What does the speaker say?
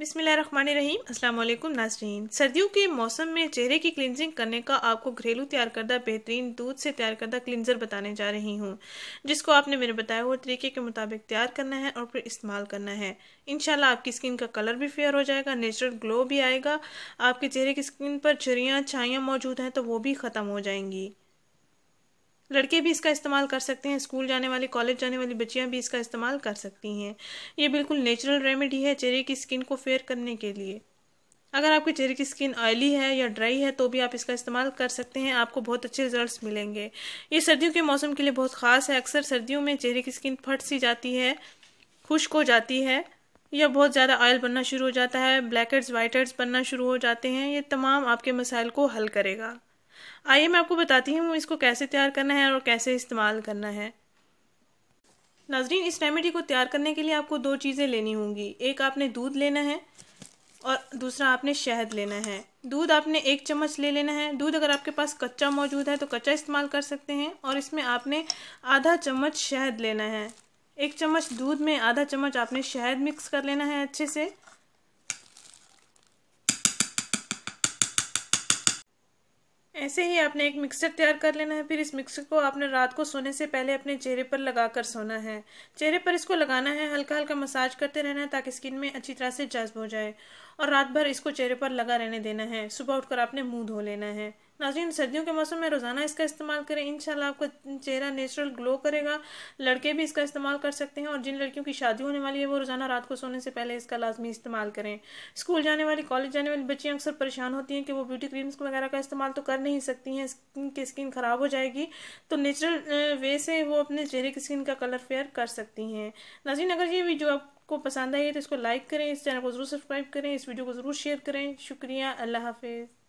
बिसमीम अस्सलाम वालेकुम नाजरीन सर्दियों के मौसम में चेहरे की क्लिनजिंग करने का आपको घरेलू तैयार करदा बेहतरीन दूध से तैयार करदा क्लिनजर बताने जा रही हूँ जिसको आपने मेरे बताए हुए तरीके के मुताबिक तैयार करना है और फिर इस्तेमाल करना है इनशाला आपकी स्किन का कलर भी फेयर हो जाएगा नेचुरल ग्लो भी आएगा आपके चेहरे की स्किन पर झुरियाँ छाइयाँ मौजूद हैं तो वो भी ख़त्म हो जाएंगी लड़के भी इसका इस्तेमाल कर सकते हैं स्कूल जाने वाली कॉलेज जाने वाली बच्चियां भी इसका इस्तेमाल कर सकती हैं ये बिल्कुल नेचुरल रेमेडी है चेहरे की स्किन को फेयर करने के लिए अगर आपके चेहरे की स्किन ऑयली है या ड्राई है तो भी आप इसका इस्तेमाल कर सकते हैं आपको बहुत अच्छे रिजल्ट्स मिलेंगे ये सर्दियों के मौसम के लिए बहुत ख़ास है अक्सर सर्दियों में चेहरे की स्किन फट सी जाती है खुश्क हो जाती है या बहुत ज़्यादा ऑयल बनना शुरू हो जाता है ब्लैक हेड्स बनना शुरू हो जाते हैं ये तमाम आपके मसाइल को हल करेगा आइए मैं आपको बताती हूँ इसको कैसे तैयार करना है और कैसे इस्तेमाल करना है नाजरीन इस रेमेडी को तैयार करने के लिए आपको दो चीज़ें लेनी होंगी एक आपने दूध लेना है और दूसरा आपने शहद लेना है दूध आपने एक चम्मच ले लेना है दूध अगर आपके पास कच्चा मौजूद है तो कच्चा इस्तेमाल कर सकते हैं और इसमें आपने आधा चम्मच शहद लेना है एक चम्मच दूध में आधा चम्मच आपने शहद मिक्स कर लेना है अच्छे से ऐसे ही आपने एक मिक्सचर तैयार कर लेना है फिर इस मिक्सचर को आपने रात को सोने से पहले अपने चेहरे पर लगा कर सोना है चेहरे पर इसको लगाना है हल्का हल्का मसाज करते रहना है ताकि स्किन में अच्छी तरह से जज्ब हो जाए और रात भर इसको चेहरे पर लगा रहने देना है सुबह उठकर आपने मुंह धो लेना है नाजीन सर्दियों के मौसम में रोज़ाना इसका इस्तेमाल करें इन आपका चेहरा नेचुरल ग्लो करेगा लड़के भी इसका इस्तेमाल कर सकते हैं और जिन लड़कियों की शादी होने वाली है वो रोज़ाना रात को सोने से पहले इसका लाजमी इस्तेमाल करें स्कूल जाने वाली कॉलेज जाने वाली बच्चियाँ अक्सर परेशान होती हैं कि वो ब्यूटी क्रीम्स वगैरह का इस्तेमाल तो कर नहीं सकती हैं स्किन की स्किन ख़राब हो जाएगी तो नेचुरल वे से वो अपने चेहरे की स्किन का कलर फेयर कर सकती हैं नाजीन अगर ये वीडियो आपको पसंद आई है तो इसको लाइक करें इस चैनल को ज़रूर सब्सक्राइब करें इस वीडियो को ज़रूर शेयर करें शुक्रिया अल्लाह हाफिज़